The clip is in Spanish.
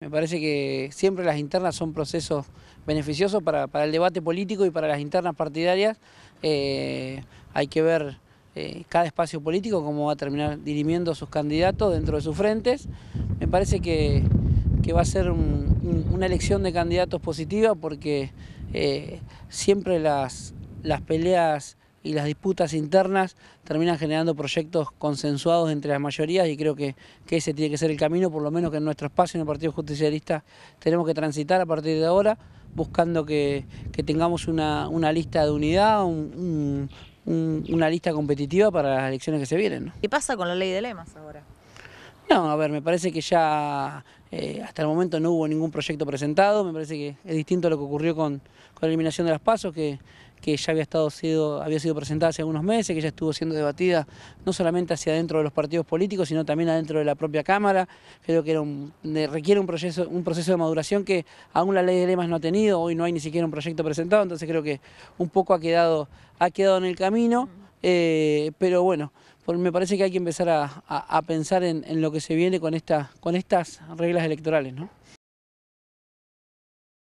Me parece que siempre las internas son procesos beneficiosos para, el debate político y para las internas partidarias. Eh, hay que ver eh, cada espacio político cómo va a terminar dirimiendo sus candidatos dentro de sus frentes. Me parece que, va a ser una elección de candidatos positiva porque eh, siempre las peleas y las disputas internas terminan generando proyectos consensuados entre las mayorías y creo que, ese tiene que ser el camino, por lo menos que en nuestro espacio en el Partido Justicialista tenemos que transitar a partir de ahora, buscando que, tengamos una, lista de unidad, una lista competitiva para las elecciones que se vienen. ¿Qué pasa con la ley de lemas ahora? No, a ver, me parece que ya eh, hasta el momento no hubo ningún proyecto presentado, me parece que es distinto a lo que ocurrió con, con la eliminación de las pasos, que que ya había, estado sido, había sido presentada hace algunos meses, que ya estuvo siendo debatida no solamente hacia adentro de los partidos políticos, sino también adentro de la propia Cámara. Creo que requiere un proceso, un proceso de maduración que aún la ley de lemas no ha tenido, hoy no hay ni siquiera un proyecto presentado, entonces creo que un poco ha quedado, ha quedado en el camino, eh, pero bueno, me parece que hay que empezar a, pensar en, lo que se viene con, esta, con estas reglas electorales. ¿no?